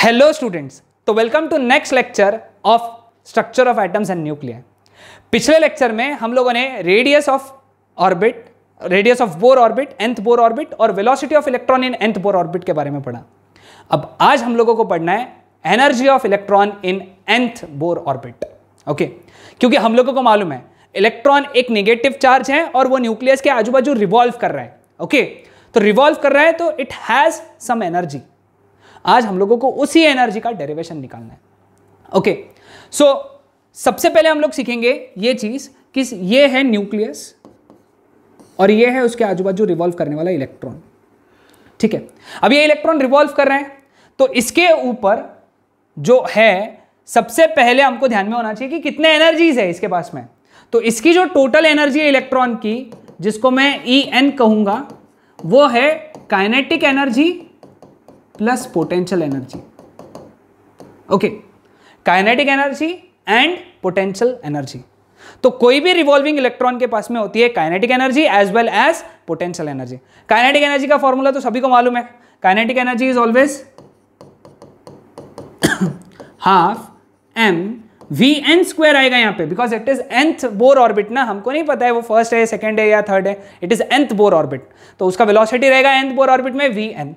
Hello students तो welcome to next lecture of structure of atoms and nuclear पिछले lecture में हम लोगों ने radius of orbit radius of Bohr orbit nth Bohr orbit और velocity of electron in nth Bohr orbit के बारे में पढ़ा अब आज हम लोगों को पढ़ना है energy of electron in nth Bohr orbit okay क्योंकि हम लोगों को मालूम है इलेक्ट्रॉन एक निगेटिव चार्ज है और वो न्यूक्लियस के आजू बाजू रिवॉल्व कर रहा है ओके okay? तो रिवॉल्व कर रहा है तो इट हैज सम एनर्जी आज हम लोगों को उसी एनर्जी का डेरिवेशन निकालना है ओके सो सबसे पहले हम लोग सीखेंगे ये चीज कि ये है न्यूक्लियस और ये है उसके आजू बाजू रिवॉल्व करने वाला इलेक्ट्रॉन ठीक है अब ये इलेक्ट्रॉन रिवॉल्व कर रहे हैं तो इसके ऊपर जो है सबसे पहले हमको ध्यान में होना चाहिए कि कितने एनर्जीज है इसके पास में तो इसकी जो टोटल एनर्जी है इलेक्ट्रॉन की जिसको मैं ई e एन कहूंगा वो है kinetic energy plus potential energy okay kinetic energy and potential energy तो कोई भी रिवॉल्विंग इलेक्ट्रॉन के पास में होती है kinetic energy as well as potential energy kinetic energy का फॉर्मूला तो सभी को मालूम है kinetic energy is always half M V N square आएगा यहां पे because it is nth Bohr orbit ना हमको नहीं पता है वो फर्स्ट है सेकेंड है या थर्ड है it is nth Bohr orbit तो उसका वेलोसिटी रहेगा एंथ बोर ऑर्बिट में वी एन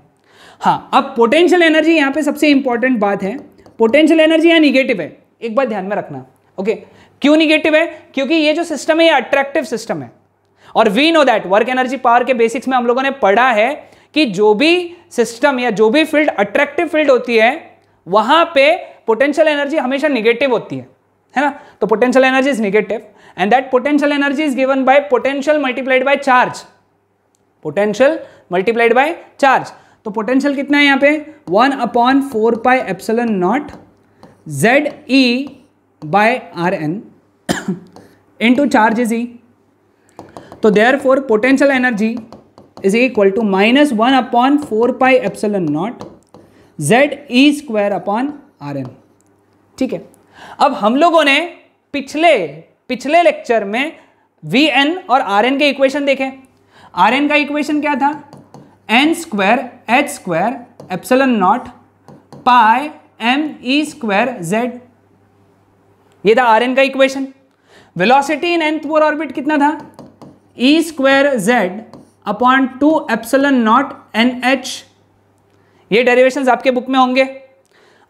हाँ अब पोटेंशियल एनर्जी यहाँ पे सबसे इंपॉर्टेंट बात है पोटेंशियल एनर्जी यहाँ निगेटिव है एक बात ध्यान में रखना ओके क्यों निगेटिव है क्योंकि ये जो सिस्टम है ये अट्रैक्टिव सिस्टम है और we know that work energy power के बेसिक्स में हम लोगों ने पढ़ा है कि जो भी सिस्टम या जो भी फील्ड अट्रैक्टिव फील्ड होती है वहां पे पोटेंशियल एनर्जी हमेशा निगेटिव होती है है ना तो potential energy is negative and that potential energy is given by potential multiplied by charge potential multiplied by charge तो पोटेंशियल कितना है यहाँ पे one upon four pi epsilon naught Z E by R N two charge is E तो therefore potential energy is equal to minus one upon four pi epsilon naught Z E square upon R N ठीक है अब हम लोगों ने पिछले पिछले lecture में वी एन और आर एन के इक्वेशन देखे आर एन का इक्वेशन क्या था N square H square epsilon naught pi M E square Z ये था आर एन का equation velocity in nth Bohr orbit कितना था E square Z upon two epsilon naught N H ये derivation आपके बुक में होंगे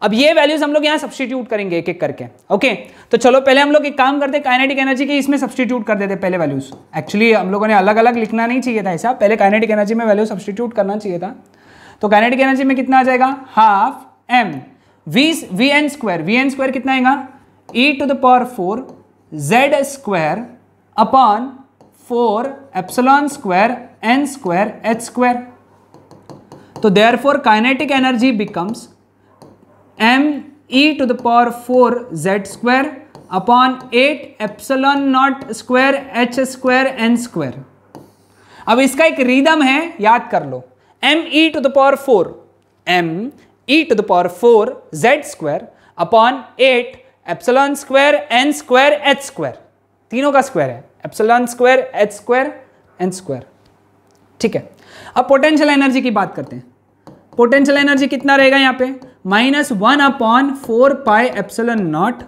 अब ये वैल्यूज हम लोग यहाँ सब्सटीट्यूट करेंगे एक एक करके ओके तो चलो पहले हम लोग एक काम करते हैं काइनेटिक एनर्जी के इसमें सब्सटीट्यूट कर देते पहले वैल्यूज एक्चुअली हम लोगों ने अलग अलग लिखना नहीं चाहिए था ऐसा पहले काइनेटिक एनर्जी में वैल्यू सब्सटीट्यूट करना चाहिए था तो काइनेटिक एनर्जी में कितना आ जाएगा half M V V N square V N square कितना आएगा E to the power four Z square upon four epsilon square N square H square तो therefore kinetic energy becomes M E to the power four Z square upon eight epsilon naught square H square N square अब इसका एक rhythm है याद कर लो M E to the power four M E to the power four Z square upon eight epsilon square N square H square तीनों का square है epsilon square H square N square ठीक है अब पोटेंशियल एनर्जी की बात करते हैं पोटेंशियल एनर्जी कितना रहेगा यहाँ पे minus one upon four pi epsilon naught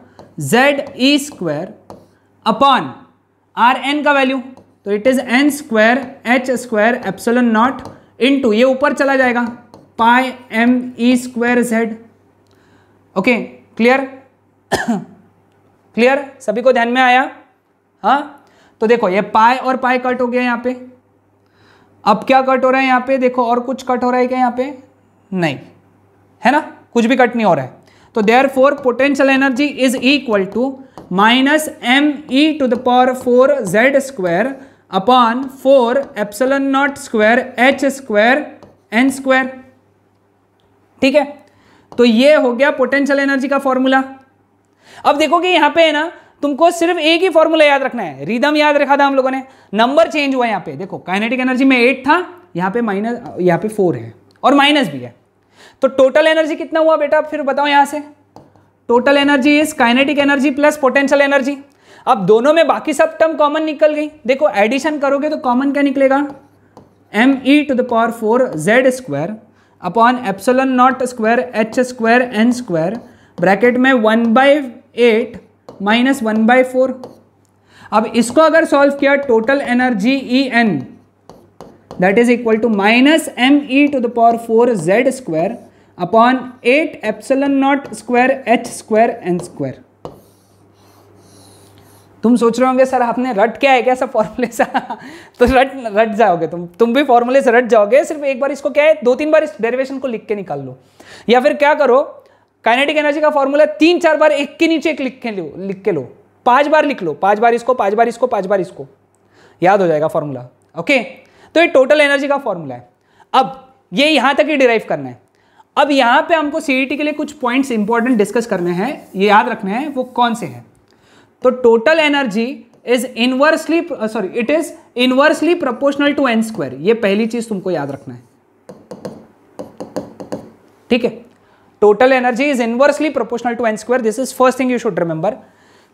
Z E square upon R N का वैल्यू तो it is N square H square epsilon naught into ये ऊपर चला जाएगा pi M E square Z okay clear clear सभी को ध्यान में आया हा तो देखो ये पाए और पाए कट हो गया यहां पे अब क्या कट हो रहा है यहां पे देखो और कुछ कट हो रहा है क्या यहां पे नहीं है ना कुछ भी कट नहीं हो रहा है तो therefore potential energy is equal to minus M E to the power four Z square upon four epsilon naught square H square N square ठीक है तो ये हो गया पोटेंशियल एनर्जी का फॉर्मूला अब देखो कि यहां पे है ना तुमको सिर्फ एक ही फॉर्मूला याद रखना है रिदम याद रखा था हम लोगों ने नंबर चेंज हुआ यहां पे देखो काइनेटिक एनर्जी में एट था यहां पे माइनस यहाँ पे फोर है और माइनस भी है तो टोटल एनर्जी कितना हुआ बेटा फिर बताओ यहां से total energy is kinetic energy plus potential energy अब दोनों में बाकी सब टर्म कॉमन निकल गई देखो एडिशन करोगे तो कॉमन क्या निकलेगा M E to the power four Z square upon epsilon naught square H square N square bracket में one by eight minus one by four अब इसको अगर सॉल्व किया total energy E N that is equal to minus M E to the power four Z square upon eight epsilon naught square H square N square तुम सोच रहे होंगे sir आपने रट क्या है कैसा सब फॉर्मूले से तो रट रट जाओगे तुम तुम भी फॉर्मूले से रट जाओगे सिर्फ एक बार इसको क्या है दो तीन बार इस डेरिवेशन को लिख के निकाल लो या फिर क्या करो काइनेटिक एनर्जी का फॉर्मूला तीन चार बार एक के नीचे एक लिख के लो लिख के लो पांच बार लिख लो पांच बार इसको पांच बार इसको पांच बार इसको याद हो जाएगा फॉर्मूला ओके तो ये टोटल एनर्जी का फॉर्मूला है अब ये यहां तक ही डिराइव करना है अब यहां पे हमको सीईटी के लिए कुछ पॉइंट्स इंपॉर्टेंट डिस्कस करने हैं ये याद रखने हैं वो कौन से हैं तो total energy is inversely sorry it is inversely proportional to N square ये पहली चीज तुमको याद रखना है ठीक है total energy is inversely proportional to N square this is first thing you should remember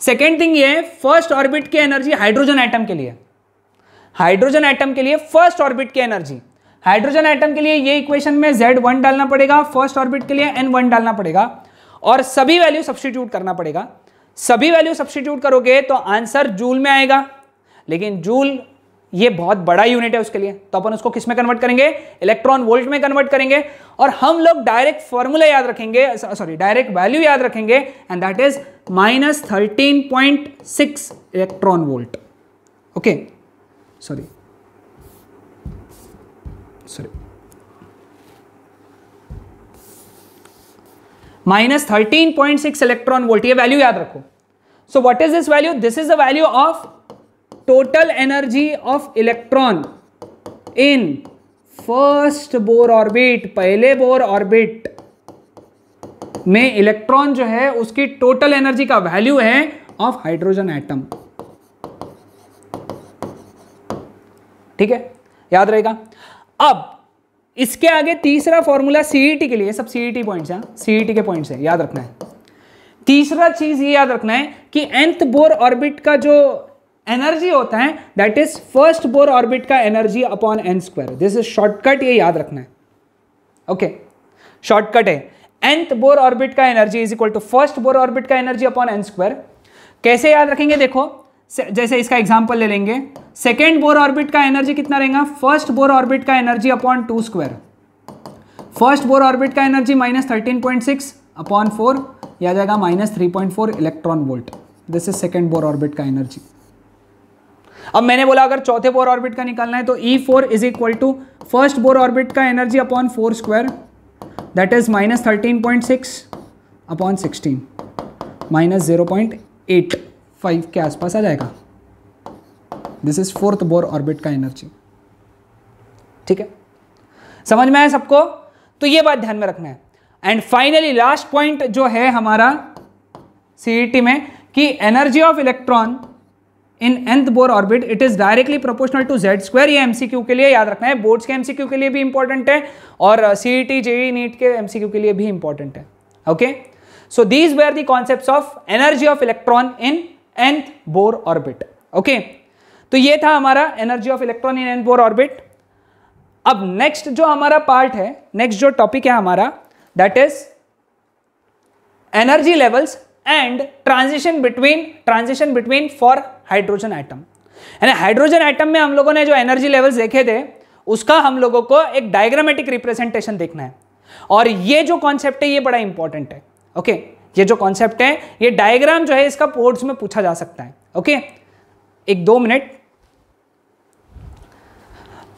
second thing ये फर्स्ट ऑर्बिट की एनर्जी हाइड्रोजन आइटम के लिए हाइड्रोजन एटम के लिए फर्स्ट ऑर्बिट की एनर्जी हाइड्रोजन एटम के लिए ये इक्वेशन में जेड वन डालना पड़ेगा फर्स्ट ऑर्बिट के लिए एन वन डालना पड़ेगा और सभी वैल्यू सब्सटीट्यूट करना पड़ेगा सभी वैल्यू सब्सटीट्यूट करोगे तो आंसर जूल में आएगा लेकिन जूल ये बहुत बड़ा यूनिट है उसके लिए तो अपन उसको किस में कन्वर्ट करेंगे इलेक्ट्रॉन वोल्ट में कन्वर्ट करेंगे और हम लोग डायरेक्ट फॉर्मूला याद रखेंगे सॉरी डायरेक्ट वैल्यू याद रखेंगे and that is minus thirteen point six electron volt okay sorry sorry minus thirteen point six electron volt ये वैल्यू याद रखो so what is this value this is the value of total energy of electron in first Bohr orbit पहले Bohr orbit में electron जो है उसकी total energy का value है ऑफ हाइड्रोजन एटम ठीक है याद रहेगा अब इसके आगे तीसरा फॉर्मूला सीईटी e के लिए सब सीईटी पॉइंट्स e हैं सीईटी e के पॉइंट्स हैं याद रखना है तीसरा चीज ये याद रखना है कि एंथ बोर ऑर्बिट का जो एनर्जी होता है that is first Bohr orbit का energy upon n square this is shortcut ये याद रखना है ओके शॉर्टकट है एंथ बोर ऑर्बिट का energy is equal to first Bohr orbit का एनर्जी अपॉन एन स्क्वायर कैसे याद रखेंगे देखो जैसे इसका एग्जाम्पल ले लेंगे सेकेंड बोर ऑर्बिट का एनर्जी कितना रहेगा फर्स्ट बोर ऑर्बिट का energy upon two square first Bohr orbit का energy minus thirteen point six upon four या जाएगा minus three point four electron volt this is second Bohr orbit का energy अब मैंने बोला अगर चौथे बोर ऑर्बिट का निकालना है तो E four is equal to first Bohr orbit का energy upon four square that is minus thirteen point six upon sixteen minus zero point eight five के आसपास आ जाएगा this is fourth Bohr orbit का एनर्जी ठीक है समझ में आया सबको तो ये बात ध्यान में रखना है एंड फाइनली लास्ट पॉइंट जो है हमारा सीईटी e में कि energy of electron in nth Bohr orbit it is directly proportional to Z square ये एमसीक्यू के लिए याद रखना है बोर्ड्स के एमसीक्यू के लिए भी इंपॉर्टेंट है और सीईटी जेई नीट के एमसीक्यू के लिए भी इंपॉर्टेंट है okay so these were the concept of energy of electron in nth Bohr orbit okay तो ये था हमारा energy of electron in nth Bohr orbit अब नेक्स्ट जो हमारा पार्ट है नेक्स्ट जो टॉपिक है हमारा that is energy levels and transition between transition between for hydrogen atom यानी हाइड्रोजन आइटम में हम लोगों ने जो एनर्जी लेवल्स देखे थे उसका हम लोगों को एक डायग्रामेटिक रिप्रेजेंटेशन देखना है और ये जो कॉन्सेप्ट है ये बड़ा इंपॉर्टेंट है ओके okay? ये जो कॉन्सेप्ट है ये डायग्राम जो है इसका पोर्ट्स में पूछा जा सकता है ओके एक दो मिनट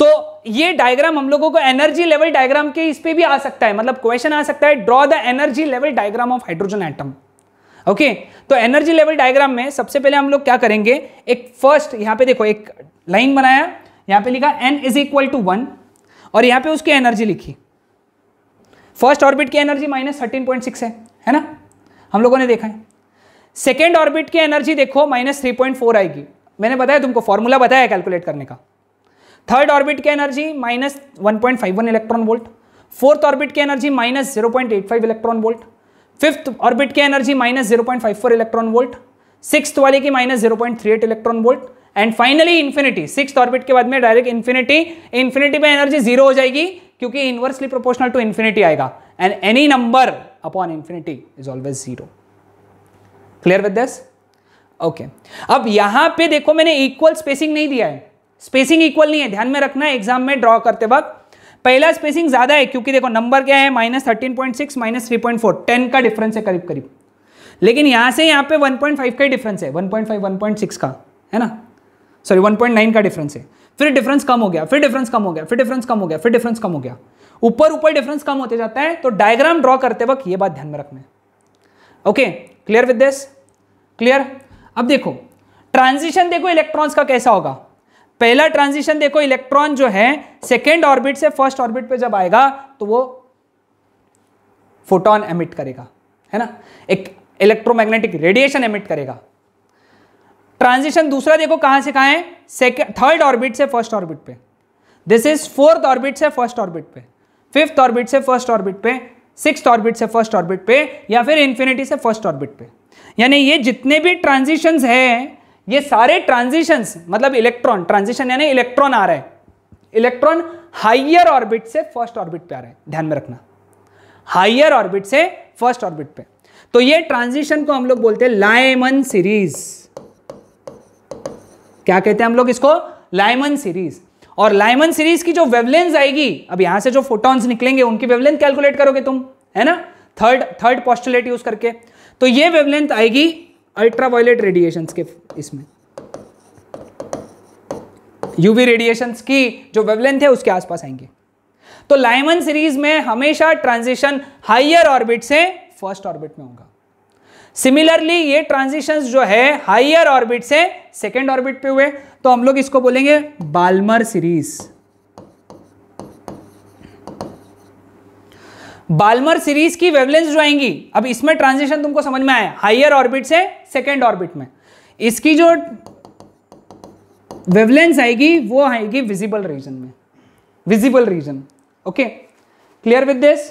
तो ये डायग्राम हम लोगों को एनर्जी लेवल डायग्राम के इस पे भी आ सकता है मतलब क्वेश्चन आ सकता है draw the energy level diagram of hydrogen atom okay तो एनर्जी लेवल डायग्राम में सबसे पहले हम लोग क्या करेंगे एक फर्स्ट यहां पे देखो एक लाइन बनाया यहां पे लिखा n is equal to one और यहां पे उसकी एनर्जी लिखी फर्स्ट ऑर्बिट की energy minus thirteen point six है है ना हम लोगों ने देखा है सेकेंड ऑर्बिट की एनर्जी देखो माइनस थ्री पॉइंट फोर आएगी मैंने बताया तुमको फॉर्मूला बताया कैलकुलेट करने का थर्ड ऑर्बिट की energy minus one point five one electron volt fourth orbit की energy minus zero point eight five electron volt fifth orbit की energy minus zero point five four electron volt six वाले की minus zero point three eight electron volt and finally infinity six orbit के बाद में direct infinity infinity पे energy zero हो जाएगी क्योंकि इन्वर्सली प्रोपोर्शनल टू इन्फिनिटी आएगा and any number upon infinity is always zero. Clear with this okay अब यहां पे देखो मैंने इक्वल स्पेसिंग नहीं दिया है स्पेसिंग इक्वल नहीं है ध्यान में रखना है एग्जाम में ड्रॉ करते वक्त पहला स्पेसिंग ज्यादा है क्योंकि देखो नंबर क्या है minus thirteen point six minus three point four ten का डिफरेंस है करीब करीब लेकिन यहां से यहां पे 1.5 का डिफरेंस है 1.5 1.6 का है ना सॉरी 1.9 का डिफरेंस है फिर डिफरेंस कम हो गया फिर डिफरेंस कम हो गया फिर डिफरेंस कम हो गया फिर डिफरेंस कम हो गया ऊपर ऊपर डिफरेंस कम होते जाता है तो डायग्राम ड्रॉ करते वक्त ये बात ध्यान में रखना है okay clear with this clear अब देखो ट्रांजिशन देखो इलेक्ट्रॉन्स का कैसा होगा पहला ट्रांजिशन देखो इलेक्ट्रॉन जो है सेकेंड ऑर्बिट से फर्स्ट ऑर्बिट पे जब आएगा तो वो फोटोन एमिट करेगा है ना एक इलेक्ट्रोमैग्नेटिक रेडिएशन एमिट करेगा ट्रांजिशन दूसरा देखो कहां से कहां है सेकेंड थर्ड ऑर्बिट से फर्स्ट ऑर्बिट पे दिस इज फोर्थ ऑर्बिट से फर्स्ट ऑर्बिट पे फिफ्थ ऑर्बिट से फर्स्ट ऑर्बिट पे सिक्स ऑर्बिट से फर्स्ट ऑर्बिट पे या फिर इन्फिनिटी से फर्स्ट ऑर्बिट पे यानी ये जितने भी ट्रांजिशन है ये सारे ट्रांजिशन मतलब इलेक्ट्रॉन ट्रांजिशन यानी इलेक्ट्रॉन आ रहे हैं इलेक्ट्रॉन हाइयर ऑर्बिट से फर्स्ट ऑर्बिट पे आ रहे हैं ध्यान में रखना हाइयर ऑर्बिट से फर्स्ट ऑर्बिट पे तो ये ट्रांजिशन को हम लोग बोलते हैं लाइमन सीरीज क्या कहते हैं हम लोग इसको लाइमन सीरीज और लाइमन सीरीज की जो वेवलेंस आएगी अब यहां से जो फोटॉन्स निकलेंगे उनकी वेवलेंथ कैलकुलेट करोगे तुम है ना थर्ड थर्ड पॉस्टुलेट यूज करके तो ये वेवलेंथ आएगी अल्ट्रावायलेट रेडिएशन के इसमें यूवी रेडिएशन की जो वेवलेंथ है उसके आसपास आएंगे तो लाइमन सीरीज में हमेशा ट्रांजिशन हाइयर ऑर्बिट से फर्स्ट ऑर्बिट में होगा सिमिलरली ये ट्रांजिशंस जो है हाइयर ऑर्बिट से सेकेंड ऑर्बिट पे हुए तो हम लोग इसको बोलेंगे बाल्मर सीरीज बाल्मर सीरीज की वेवलेंस जो आएंगी अब इसमें ट्रांजिशन तुमको समझ में आया हायर ऑर्बिट से सेकेंड ऑर्बिट में इसकी जो वेवलेंस आएगी वो आएगी विजिबल रीजन में visible region okay clear with this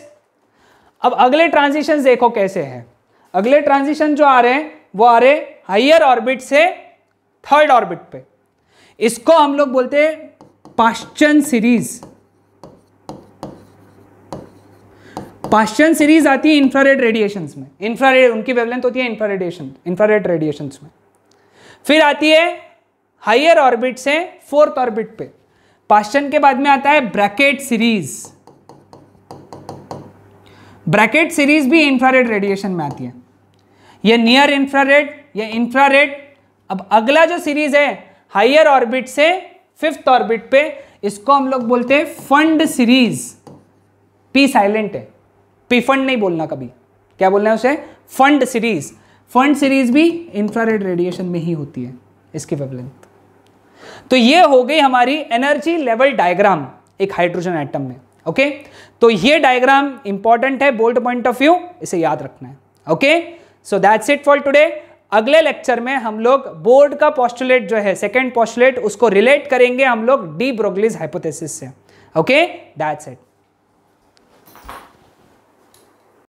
अब अगले ट्रांजिशन देखो कैसे है अगले ट्रांजिशन जो आ रहे हैं वो आ रहे हाइयर ऑर्बिट से थर्ड ऑर्बिट पे इसको हम लोग बोलते हैं पाश्चन सीरीज पाश्चन सीरीज आती है इंफ्रारेड रेडिएशन में इंफ्रारेड उनकी वेवलेंथ होती है इंफ्रारेडिएशन इंफ्रारेड रेडिएशन में फिर आती है हायर ऑर्बिट से फोर्थ ऑर्बिट पे पाश्चन के बाद में आता है ब्रैकेट सीरीज ब्रैकेट सीरीज भी इंफ्रारेड रेडिएशन में आती है ये नियर इंफ्रारेड या इंफ्रारेड अब अगला जो सीरीज है हाइयर ऑर्बिट से फिफ्थ ऑर्बिट पे इसको हम लोग बोलते हैं फंड सीरीज पी साइलेंट है पी फंड नहीं बोलना कभी क्या बोलना है उसे फंड सीरीज फंड सीरीज भी इंफ्रारेड रेडिएशन में ही होती है इसकी वेवलेंथ तो ये हो गई हमारी एनर्जी लेवल डायग्राम एक हाइड्रोजन एटम में ओके तो ये डायग्राम इंपॉर्टेंट है बोल्ड पॉइंट ऑफ व्यू इसे याद रखना है okay so that's it for today अगले लेक्चर में हम लोग बोर्ड का पॉस्टुलेट जो है सेकेंड पॉस्टुलेट उसको रिलेट करेंगे हम लोग डी ब्रोगलिज हाइपोथेसिस से ओके दैट्स इट